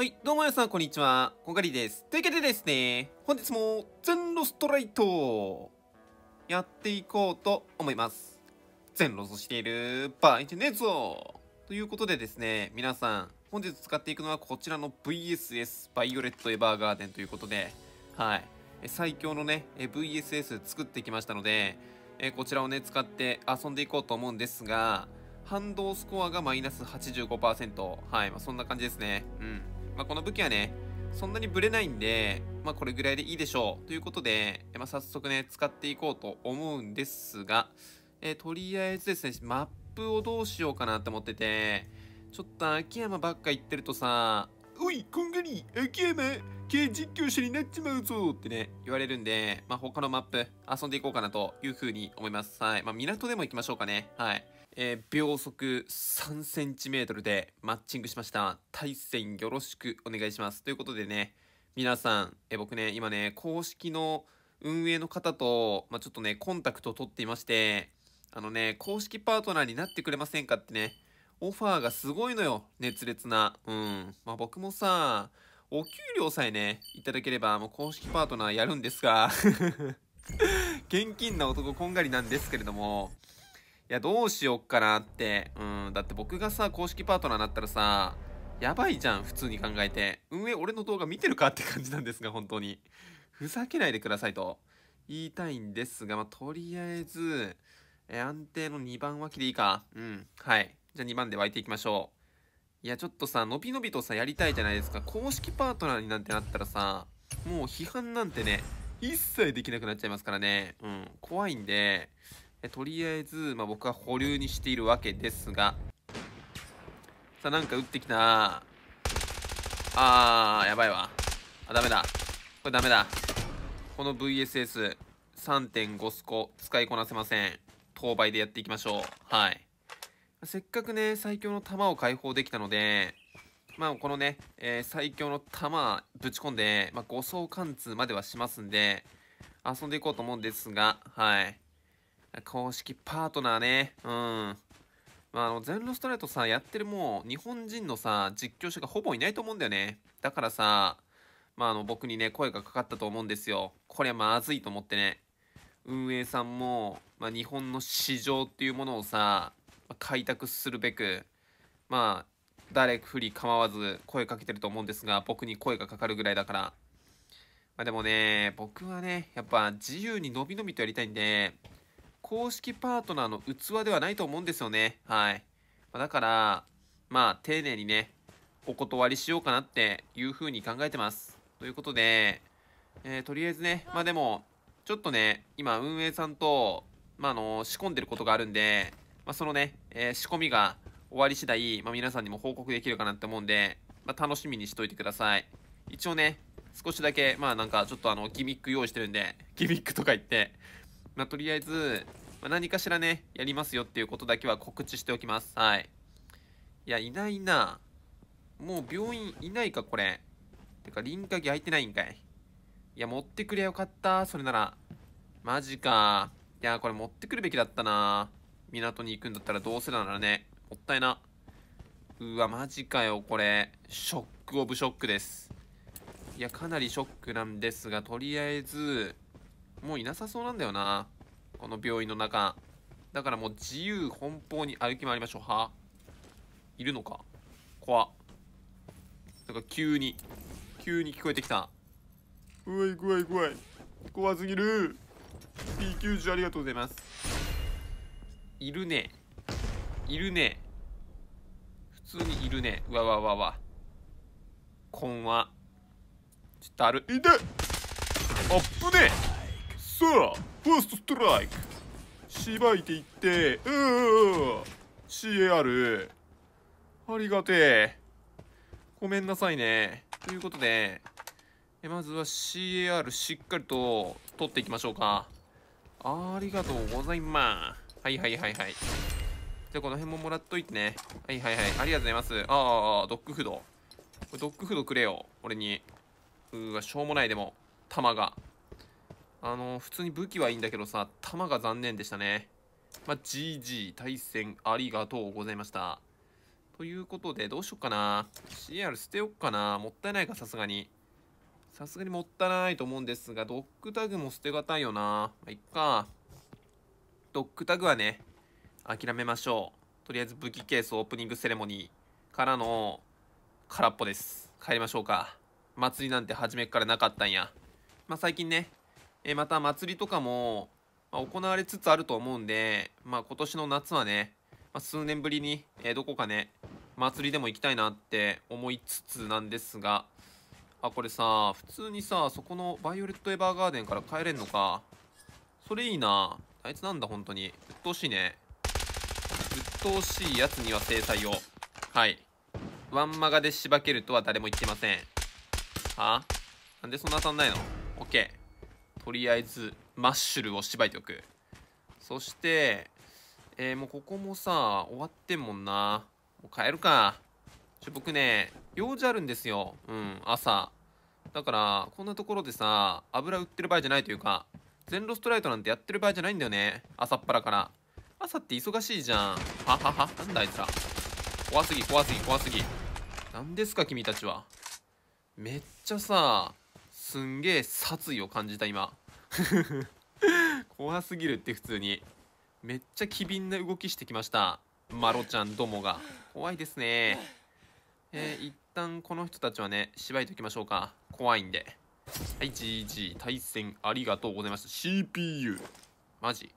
はい、どうも皆さん、こんにちは。こがりです。というわけでですね、本日も全ロストライトやっていこうと思います。全ロスしている場合じゃねえぞということでですね、皆さん、本日使っていくのはこちらの VSS バイオレットエヴァーガーデンということで、はい、最強のね、VSS 作ってきましたので、えこちらをね、使って遊んでいこうと思うんですが、反動スコアがマイナス85%。はい、まあ、そんな感じですね。うん。まあ、この武器はね、そんなにブレないんで、まあ、これぐらいでいいでしょう。ということで、まあ、早速ね、使っていこうと思うんですが、えー、とりあえずですね、マップをどうしようかなって思ってて、ちょっと秋山ばっか行ってるとさ、おい、こんがり、秋山、経実況者になっちまうぞってね、言われるんで、まあ、他のマップ遊んでいこうかなというふうに思います。はい。まあ、港でも行きましょうかね。はい。えー、秒速3センチメートルでマッチングしました。対戦よろしくお願いします。ということでね、皆さん、えー、僕ね、今ね、公式の運営の方と、まあ、ちょっとね、コンタクトを取っていまして、あのね、公式パートナーになってくれませんかってね、オファーがすごいのよ。熱烈な。うん。まあ、僕もさ、お給料さえね、いただければ、もう公式パートナーやるんですが、現金な男こんがりなんですけれども、いや、どうしよっかなって。うん、だって僕がさ、公式パートナーになったらさ、やばいじゃん、普通に考えて。運営、俺の動画見てるかって感じなんですが、本当に。ふざけないでくださいと言いたいんですが、まあ、とりあえず、え安定の2番脇でいいか。うん。はい。じゃあ2番で湧いていきましょう。いや、ちょっとさ、のびのびとさ、やりたいじゃないですか。公式パートナーになんてなったらさ、もう批判なんてね、一切できなくなっちゃいますからね。うん。怖いんで、えとりあえず、まあ、僕は保留にしているわけですがさあなんか打ってきたあーやばいわあダメだこれダメだこの VSS3.5 スコ使いこなせません当倍でやっていきましょうはいせっかくね最強の弾を解放できたのでまあこのね、えー、最強の弾ぶち込んで、まあ、5層貫通まではしますんで遊んでいこうと思うんですがはい公式パートナーね。うん。まあ、あの、全ロストレートさ、やってるもう、日本人のさ、実況者がほぼいないと思うんだよね。だからさ、まあ、あの、僕にね、声がかかったと思うんですよ。これはまずいと思ってね。運営さんも、まあ、日本の市場っていうものをさ、開拓するべく、まあ、誰不利構わず声かけてると思うんですが、僕に声がかかるぐらいだから。まあ、でもね、僕はね、やっぱ自由にのびのびとやりたいんで、公式パートナーの器ではないと思うんですよね。はい。だから、まあ、丁寧にね、お断りしようかなっていうふうに考えてます。ということで、えー、とりあえずね、まあでも、ちょっとね、今、運営さんと、まあ、あの仕込んでることがあるんで、まあ、そのね、えー、仕込みが終わり次第、まあ、皆さんにも報告できるかなって思うんで、まあ、楽しみにしといてください。一応ね、少しだけ、まあなんかちょっとあの、ギミック用意してるんで、ギミックとか言って、まあ、とりあえず、まあ、何かしらね、やりますよっていうことだけは告知しておきます。はい。いや、いないな。もう病院いないか、これ。てか、輪郭開いてないんかい。いや、持ってくりゃよかった。それなら。マジか。いや、これ持ってくるべきだったな。港に行くんだったらどうせならね。もったいな。うわ、マジかよ、これ。ショックオブショックです。いや、かなりショックなんですが、とりあえず、もういなさそうなんだよなこの病院の中だからもう自由奔放に歩き回りましょうはいるのか怖なんか急に急に聞こえてきた怖い怖い怖い怖すぎる P90 ありがとうございますいるねいるね普通にいるねうわわわわこんはちょっとあるいあっぶねえわファーストストライクしばいていってうわ CAR ありがてえごめんなさいねということでえまずは CAR しっかりと取っていきましょうかありがとうございますはいはいはいはいじゃあこの辺ももらっといてねはいはいはいありがとうございますああドッグフードこれドッグフードくれよ俺にうわしょうもないでも弾があの、普通に武器はいいんだけどさ、弾が残念でしたね。まあ、GG 対戦ありがとうございました。ということで、どうしよっかな。CR 捨てよっかな。もったいないか、さすがに。さすがにもったいないと思うんですが、ドッグタグも捨てがたいよな。まあ、いっか。ドッグタグはね、諦めましょう。とりあえず武器ケースオープニングセレモニーからの空っぽです。帰りましょうか。祭りなんて初めからなかったんや。まあ、最近ね、えまた祭りとかも、ま行われつつあると思うんで、まあ、今年の夏はね、ま数年ぶりに、えどこかね祭りでも行きたいなって思いつつなんですがあこれさ普通にさそこのバイオレット・エヴァーガーデンから帰れんのかそれいいなあいつなんだ本当に鬱陶しいね鬱陶しいやつには制裁をはいワンマガでしばけるとは誰も言ってませんはあなんでそんな当たんないの ?OK とりあえずマッシュルをしばいておくそしてえー、もうここもさ終わってんもんなもう帰るかちょ僕ね用事あるんですようん朝だからこんなところでさ油売ってる場合じゃないというか全ロストライトなんてやってる場合じゃないんだよね朝っぱらから朝って忙しいじゃんはははなんだあいつら怖すぎ怖すぎ怖すぎ何ですか君たちはめっちゃさすんげえ殺意を感じた今 怖すぎるって普通にめっちゃ機敏な動きしてきましたマロちゃんどもが怖いですねえー、一旦この人たちはね芝居いときましょうか怖いんではい GG 対戦ありがとうございました CPU マジ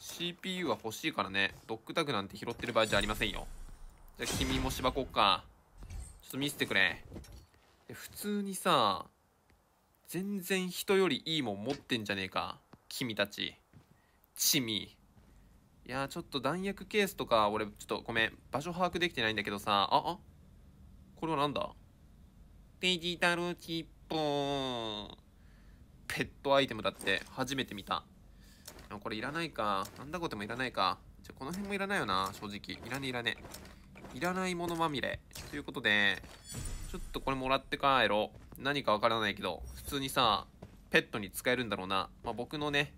CPU は欲しいからねドッグタグなんて拾ってる場合じゃありませんよじゃあ君もしばこっかちょっと見せてくれ普通にさ全然人よりいいもん持ってんじゃねえか。君たち。チミ。いやちょっと弾薬ケースとか、俺、ちょっとごめん、場所把握できてないんだけどさ、あ、あこれはなんだデジタルチップペットアイテムだって初めて見た。これいらないか。なんだこてもいらないか。じゃ、この辺もいらないよな、正直。いらねいらね。いらないものまみれ。ということで、ちょっとこれもらって帰ろう。何かわからないけど、普通にさ、ペットに使えるんだろうな。まあ、僕のね、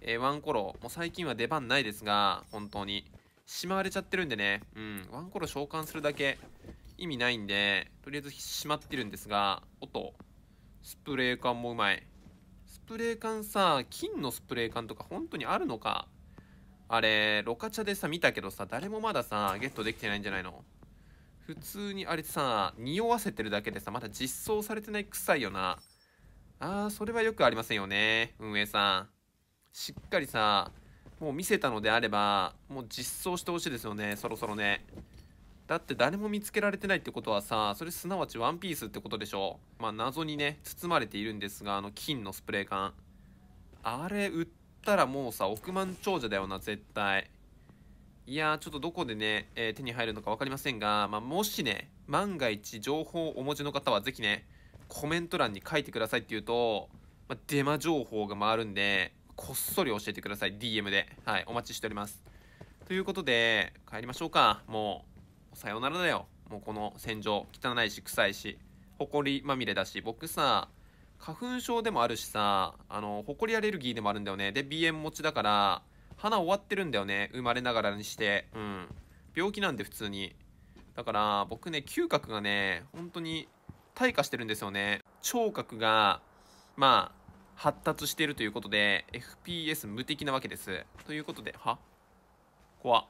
えー、ワンコロ、もう最近は出番ないですが、本当に。しまわれちゃってるんでね、うん、ワンコロ召喚するだけ意味ないんで、とりあえずしまってるんですが、音、スプレー缶もうまい。スプレー缶さ、金のスプレー缶とか本当にあるのかあれ、ロカチャでさ、見たけどさ、誰もまださ、ゲットできてないんじゃないの普通にあれさ匂わせてるだけでさまだ実装されてない臭いよなあーそれはよくありませんよね運営さんしっかりさもう見せたのであればもう実装してほしいですよねそろそろねだって誰も見つけられてないってことはさそれすなわちワンピースってことでしょまあ謎にね包まれているんですがあの金のスプレー缶あれ売ったらもうさ億万長者だよな絶対いやー、ちょっとどこでね、えー、手に入るのか分かりませんが、まあ、もしね、万が一情報をお持ちの方はぜひね、コメント欄に書いてくださいっていうと、まあ、デマ情報が回るんで、こっそり教えてください。DM で。はい、お待ちしております。ということで、帰りましょうか。もう、さようならだよ。もうこの戦場、汚いし、臭いし、埃まみれだし、僕さ、花粉症でもあるしさ、あの、埃アレルギーでもあるんだよね。で、鼻炎持ちだから、鼻終わってるんだよね。生まれながらにして。うん。病気なんで、普通に。だから、僕ね、嗅覚がね、本当に退化してるんですよね。聴覚が、まあ、発達してるということで、FPS 無敵なわけです。ということで、は怖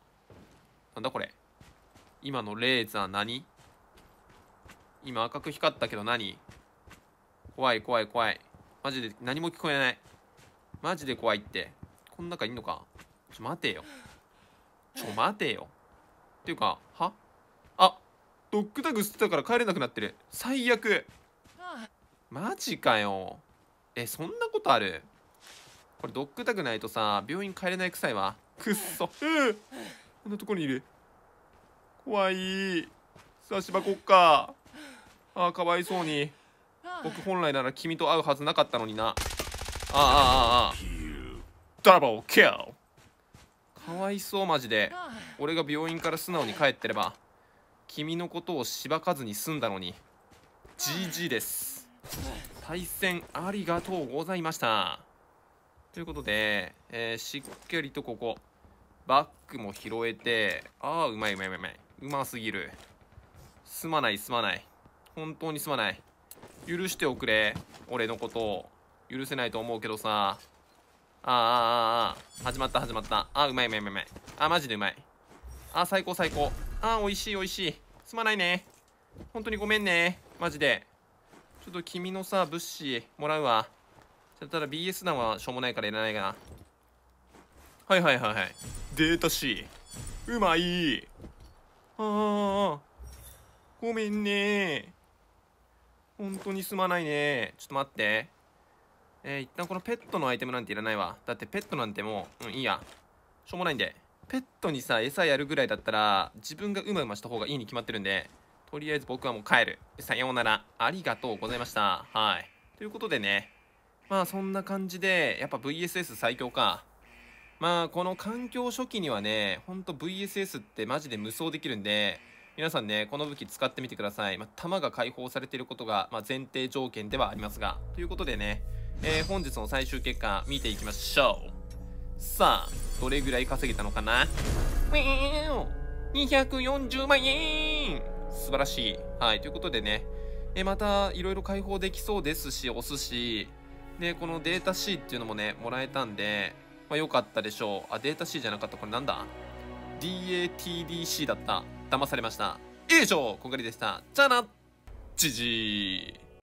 なんだこれ。今のレーザー何今赤く光ったけど何怖い怖い怖い。マジで何も聞こえない。マジで怖いって。この中いんのかちょ待てよちょ待てよっていうかはあドッグタグ捨てたから帰れなくなってる最悪マジかよえそんなことあるこれドッグタグないとさ病院帰れないくさいわくっそこんなとこにいる怖いさあ芝こっかあかわいそうに僕本来なら君と会うはずなかったのになあああああダブルキルかわいそうマジで俺が病院から素直に帰ってれば君のことをしばかずに済んだのに GG です対戦ありがとうございましたということで、えー、しっかりとここバックも拾えてああうまいうまいうまいうますぎるすまないすまない本当にすまない許しておくれ俺のことを許せないと思うけどさあーあーああ始まった始まったあーうまいうまいうまいうまいあーマジでうまいあー最高最高あー美味しい美味しいすまないね本当にごめんねマジでちょっと君のさ物資もらうわじゃただ BS 弾はしょうもないからいらないかなはいはいはいはいデータ C うまいああごめんね本当にすまないねちょっと待ってえー、一旦このペットのアイテムなんていらないわ。だってペットなんてもう、うん、いいや。しょうもないんで。ペットにさ、餌やるぐらいだったら、自分がうまうました方がいいに決まってるんで、とりあえず僕はもう帰る。さようなら。ありがとうございました。はい。ということでね、まあそんな感じで、やっぱ VSS 最強か。まあこの環境初期にはね、ほんと VSS ってマジで無双できるんで、皆さんね、この武器使ってみてください。まあ、弾が解放されていることが、まあ、前提条件ではありますが。ということでね、えー、本日の最終結果見ていきましょう。さあ、どれぐらい稼げたのかな !240 万円素晴らしい。はい、ということでね、えまたいろいろ解放できそうですし、お寿司、で、このデータ C っていうのもね、もらえたんで、まあ、よかったでしょう。あ、データ C じゃなかった。これなんだ ?DATDC だった。騙されました。以上、こんがりでした。じゃあなじじー